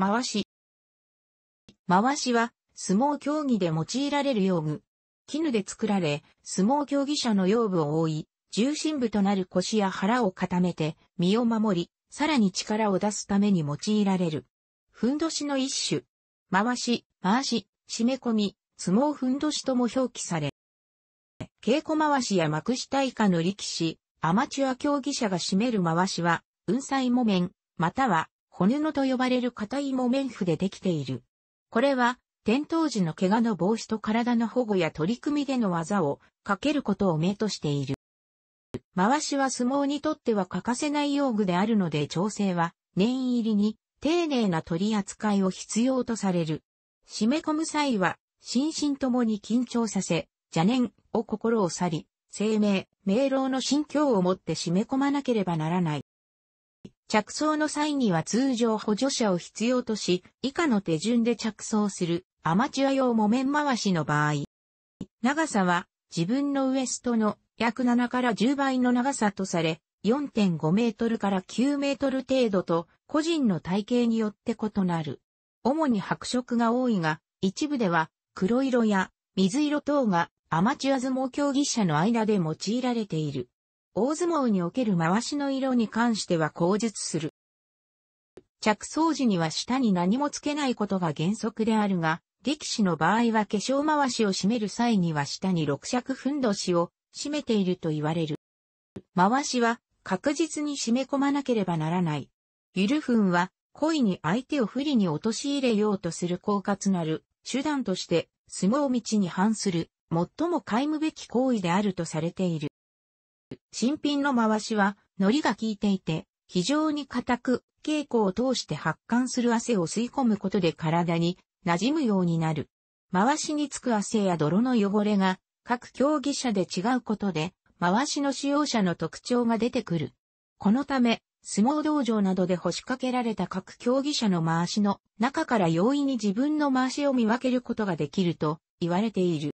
回し。回しは、相撲競技で用いられる用具。絹で作られ、相撲競技者の腰部を覆い、重心部となる腰や腹を固めて、身を守り、さらに力を出すために用いられる。ふんどしの一種。回し、回し、締め込み、相撲ふんどしとも表記され。稽古回しや幕下以下の力士、アマチュア競技者が占める回しは、雲彩木綿、または小布と呼ばれる硬い木綿布でできている。これは、転倒時の怪我の防止と体の保護や取り組みでの技をかけることを目としている。回しは相撲にとっては欠かせない用具であるので調整は念入りに丁寧な取り扱いを必要とされる。締め込む際は心身ともに緊張させ、邪念を心を去り、生命、明朗の心境を持って締め込まなければならない。着想の際には通常補助者を必要とし、以下の手順で着想するアマチュア用木綿回しの場合。長さは自分のウエストの約7から10倍の長さとされ、4.5メートルから9メートル程度と個人の体型によって異なる。主に白色が多いが、一部では黒色や水色等がアマチュア相撲競技者の間で用いられている。大相撲における回しの色に関しては口述する。着想時には下に何もつけないことが原則であるが、力士の場合は化粧回しを締める際には下に六尺ふんどしを締めていると言われる。回しは確実に締め込まなければならない。ゆるふんは故意に相手を不利に陥れようとする狡猾なる手段として相撲道に反する最も皆無べき行為であるとされている。新品の回しは、糊が効いていて、非常に硬く、稽古を通して発汗する汗を吸い込むことで体に馴染むようになる。回しにつく汗や泥の汚れが各競技者で違うことで、回しの使用者の特徴が出てくる。このため、相撲道場などで干しかけられた各競技者の回しの中から容易に自分の回しを見分けることができると言われている。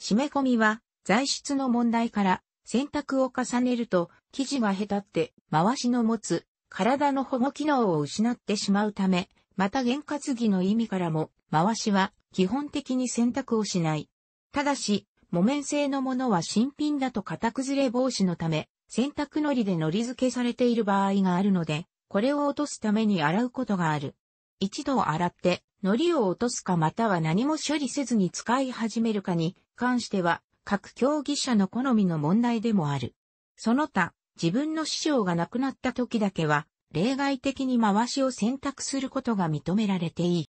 締め込みは材質の問題から選択を重ねると、生地がへたって、回しの持つ、体の保護機能を失ってしまうため、また原活着の意味からも、回しは基本的に選択をしない。ただし、木綿製のものは新品だと型崩れ防止のため、洗濯糊で糊付けされている場合があるので、これを落とすために洗うことがある。一度洗って、糊を落とすかまたは何も処理せずに使い始めるかに関しては、各競技者の好みの問題でもある。その他、自分の師匠が亡くなった時だけは、例外的に回しを選択することが認められていい。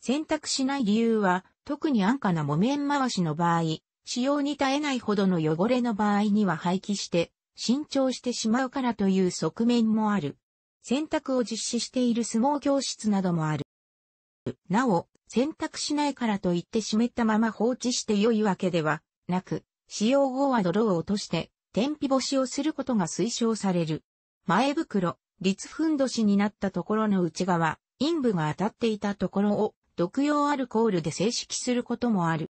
選択しない理由は、特に安価な木綿回しの場合、使用に耐えないほどの汚れの場合には廃棄して、新調してしまうからという側面もある。選択を実施している相撲教室などもある。なお、選択しないからといって湿ったまま放置して良いわけではなく、使用後は泥を落として、天日干しをすることが推奨される。前袋、立ふんどしになったところの内側、陰部が当たっていたところを、毒用アルコールで正式することもある。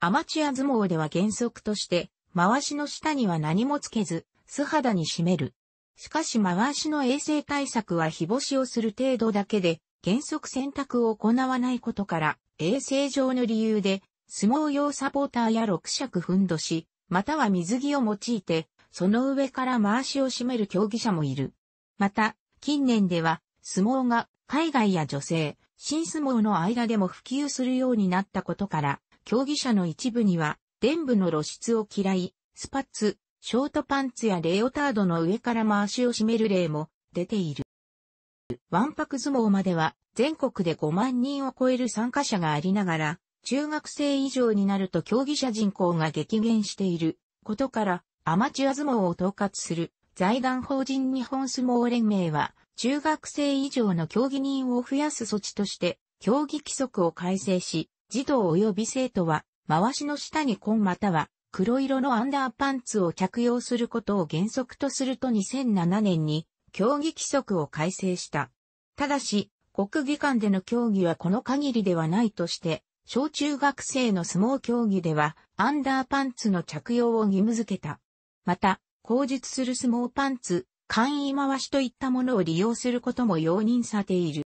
アマチュア相撲では原則として、回しの下には何もつけず、素肌に締める。しかし回しの衛生対策は日干しをする程度だけで、原則選択を行わないことから、衛生上の理由で、相撲用サポーターや六尺ふんどし、または水着を用いて、その上から回しを締める競技者もいる。また、近年では、相撲が海外や女性、新相撲の間でも普及するようになったことから、競技者の一部には、伝部の露出を嫌い、スパッツ、ショートパンツやレオタードの上から回しを締める例も出ている。ワンパク相撲までは全国で5万人を超える参加者がありながら、中学生以上になると競技者人口が激減していることから、アマチュア相撲を統括する財団法人日本相撲連盟は、中学生以上の競技人を増やす措置として、競技規則を改正し、児童及び生徒は、回しの下に紺または黒色のアンダーパンツを着用することを原則とすると2007年に競技規則を改正した。ただし、国技館での競技はこの限りではないとして、小中学生の相撲競技では、アンダーパンツの着用を義務付けた。また、口述する相撲パンツ、簡易回しといったものを利用することも容認されている。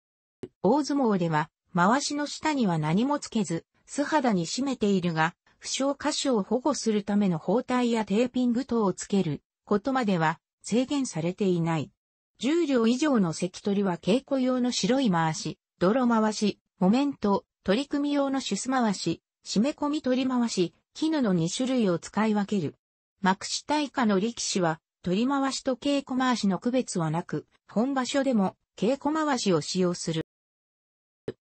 大相撲では、回しの下には何もつけず、素肌に締めているが、負傷箇所を保護するための包帯やテーピング等をつけることまでは制限されていない。重量両以上の関取は稽古用の白い回し、泥回し、モメント、取り組み用のュス回し、締め込み取り回し、絹の2種類を使い分ける。幕下以下の力士は、取り回しと稽古回しの区別はなく、本場所でも稽古回しを使用する。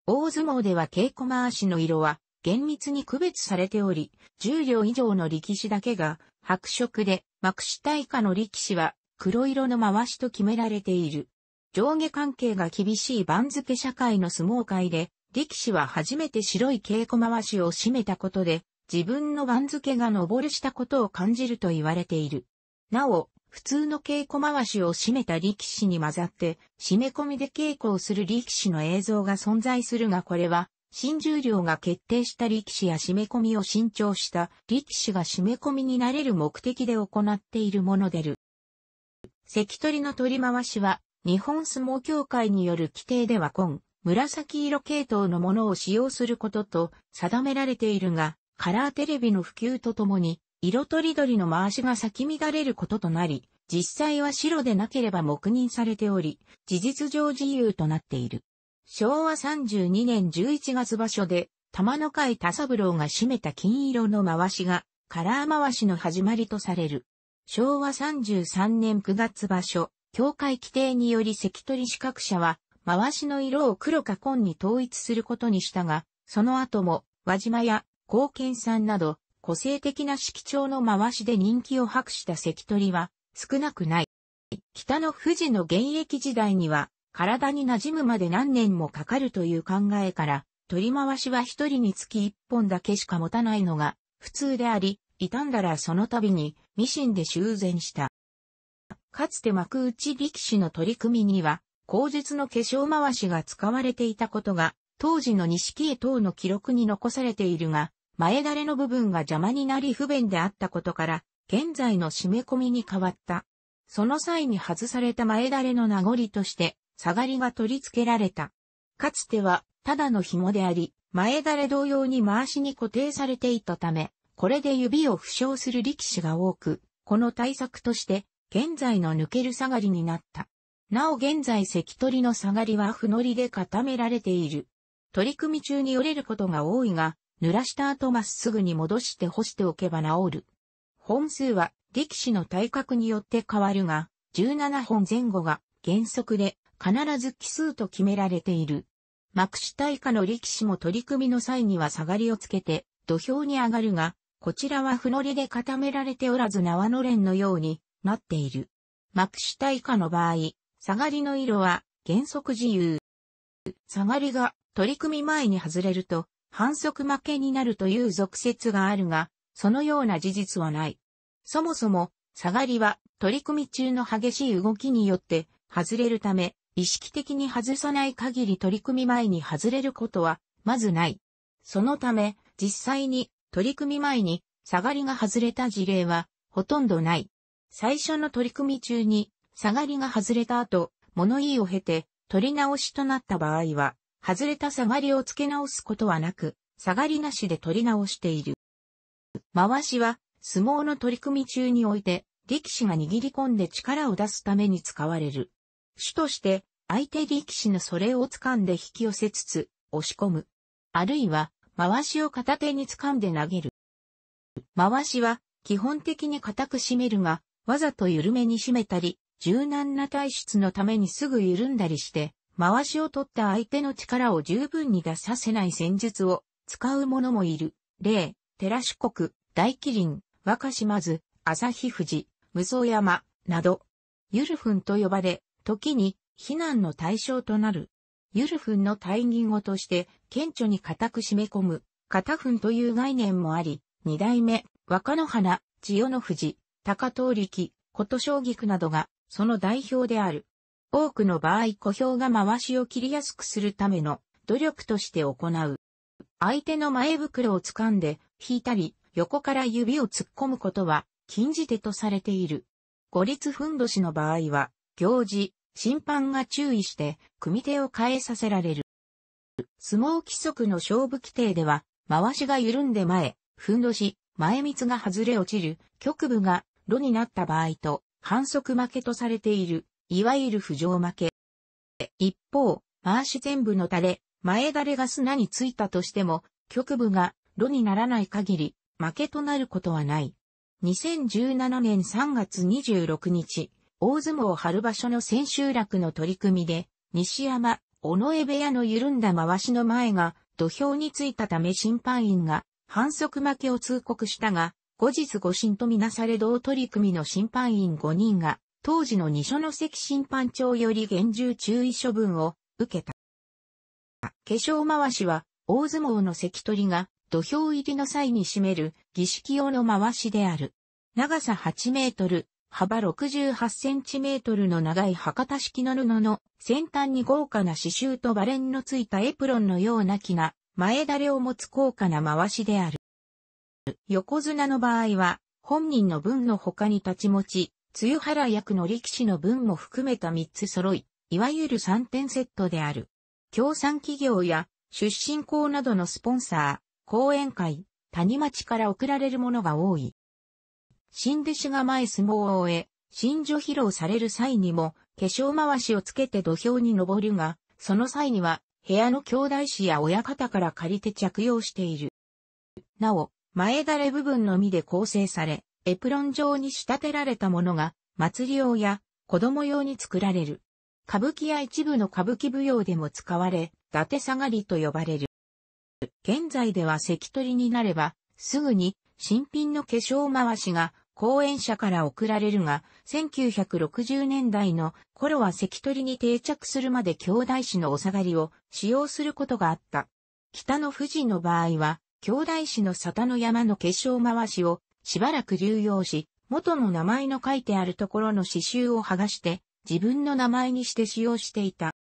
大相撲では稽古回しの色は、厳密に区別されており、重量両以上の力士だけが白色で、幕下以下の力士は黒色の回しと決められている。上下関係が厳しい番付社会の相撲界で、力士は初めて白い稽古回しを締めたことで、自分の番付が上るしたことを感じると言われている。なお、普通の稽古回しを締めた力士に混ざって、締め込みで稽古をする力士の映像が存在するがこれは、新重量が決定した力士や締め込みを新調した力士が締め込みになれる目的で行っているものでる。関取の取り回しは、日本相撲協会による規定では今、紫色系統のものを使用することと定められているが、カラーテレビの普及とともに、色とりどりの回しが咲き乱れることとなり、実際は白でなければ黙認されており、事実上自由となっている。昭和32年11月場所で、玉の会田三郎が占めた金色の回しが、カラー回しの始まりとされる。昭和33年9月場所、協会規定により関取資格者は、回しの色を黒か紺に統一することにしたが、その後も、輪島や貢献山など、個性的な色調の回しで人気を博した関取は少なくない。北の富士の現役時代には、体に馴染むまで何年もかかるという考えから、取り回しは一人につき一本だけしか持たないのが普通であり、傷んだらその度にミシンで修繕した。かつて幕内力士の取り組みには、口述の化粧回しが使われていたことが、当時の錦絵等の記録に残されているが、前垂れの部分が邪魔になり不便であったことから、現在の締め込みに変わった。その際に外された前垂れの名残として、下がりが取り付けられた。かつては、ただの紐であり、前垂れ同様に回しに固定されていたため、これで指を負傷する力士が多く、この対策として、現在の抜ける下がりになった。なお現在関取の下がりは不乗りで固められている。取り組み中に折れることが多いが、濡らした後まっすぐに戻して干しておけば治る。本数は力士の体格によって変わるが、17本前後が原則で必ず奇数と決められている。幕下以下の力士も取り組みの際には下がりをつけて土俵に上がるが、こちらは不乗りで固められておらず縄の連のようになっている。幕下以下の場合、下がりの色は原則自由。下がりが取り組み前に外れると反則負けになるという俗説があるが、そのような事実はない。そもそも、下がりは取り組み中の激しい動きによって外れるため、意識的に外さない限り取り組み前に外れることはまずない。そのため、実際に取り組み前に下がりが外れた事例はほとんどない。最初の取り組み中に下がりが外れた後、物言いを経て、取り直しとなった場合は、外れた下がりを付け直すことはなく、下がりなしで取り直している。回しは、相撲の取り組み中において、力士が握り込んで力を出すために使われる。主として、相手力士のそれを掴んで引き寄せつつ、押し込む。あるいは、回しを片手に掴んで投げる。回しは、基本的に固く締めるが、わざと緩めに締めたり、柔軟な体質のためにすぐ緩んだりして、回しを取った相手の力を十分に出させない戦術を使う者もいる。例、寺四国、大麒麟、若島津、日富士、無蔵山、など、ゆるふんと呼ばれ、時に避難の対象となる。ゆるふんの対義語として、顕著に固く締め込む、片ふんという概念もあり、二代目、若野花、千代の富士、高遠力、琴将菊などがその代表である。多くの場合小兵が回しを切りやすくするための努力として行う。相手の前袋を掴んで引いたり、横から指を突っ込むことは禁じ手とされている。五律ふんどしの場合は、行事、審判が注意して組手を変えさせられる。相撲規則の勝負規定では、回しが緩んで前、ふんどし、前蜜が外れ落ちる、局部が炉になった場合と、反則負けとされている、いわゆる浮上負け。一方、回し全部の垂れ、前垂れが砂についたとしても、局部が炉にならない限り、負けとなることはない。2017年3月26日、大相撲春場所の千秋楽の取り組みで、西山、尾上部屋の緩んだ回しの前が土俵についたため審判員が反則負けを通告したが、後日誤審とみなされ同取組の審判員5人が、当時の二所の関審判長より厳重注意処分を受けた。化粧回しは、大相撲の関取が土俵入りの際に占める儀式用の回しである。長さ8メートル、幅68センチメートルの長い博多式の布の先端に豪華な刺繍とバレンのついたエプロンのような木が前だれを持つ高価な回しである。横綱の場合は、本人の分の他に立ち持ち、露原役の力士の分も含めた3つ揃い、いわゆる3点セットである。協賛企業や出身校などのスポンサー、講演会、谷町から送られるものが多い。新弟子が前相撲を終え、新女披露される際にも、化粧回しをつけて土俵に登るが、その際には、部屋の兄弟子や親方から借りて着用している。なお、前だれ部分のみで構成され、エプロン状に仕立てられたものが、祭り用や子供用に作られる。歌舞伎や一部の歌舞伎舞踊でも使われ、伊達下がりと呼ばれる。現在では関取になれば、すぐに新品の化粧回しが講演者から送られるが、1960年代の頃は関取に定着するまで兄弟子のお下がりを使用することがあった。北の富士の場合は、兄弟子の里の山の化粧回しをしばらく流用し、元の名前の書いてあるところの刺繍を剥がして、自分の名前にして使用していた。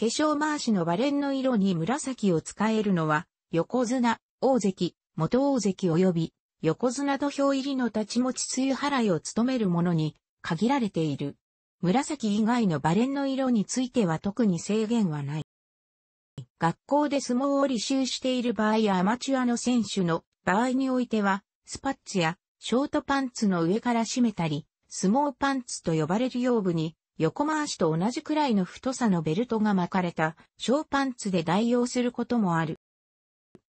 化粧回しのバレンの色に紫を使えるのは、横綱、大関、元大関及び、横綱土俵入りの立ち持ち露払いを務める者に限られている。紫以外のバレンの色については特に制限はない。学校で相撲を履修している場合やアマチュアの選手の場合においては、スパッツやショートパンツの上から締めたり、相撲パンツと呼ばれる用部に、横回しと同じくらいの太さのベルトが巻かれた、小パンツで代用することもある。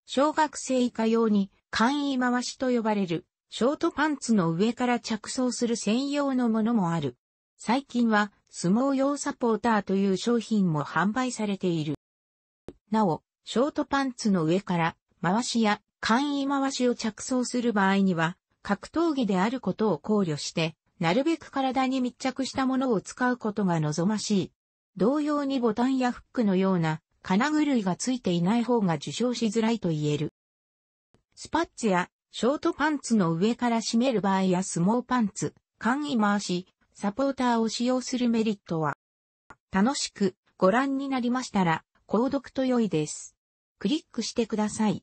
小学生以下用に、簡易回しと呼ばれる、ショートパンツの上から着想する専用のものもある。最近は、相撲用サポーターという商品も販売されている。なお、ショートパンツの上から回しや簡易回しを着想する場合には、格闘技であることを考慮して、なるべく体に密着したものを使うことが望ましい。同様にボタンやフックのような金具類がついていない方が受賞しづらいと言える。スパッツやショートパンツの上から締める場合や相撲パンツ、簡易回し、サポーターを使用するメリットは、楽しくご覧になりましたら、購読と良いです。クリックしてください。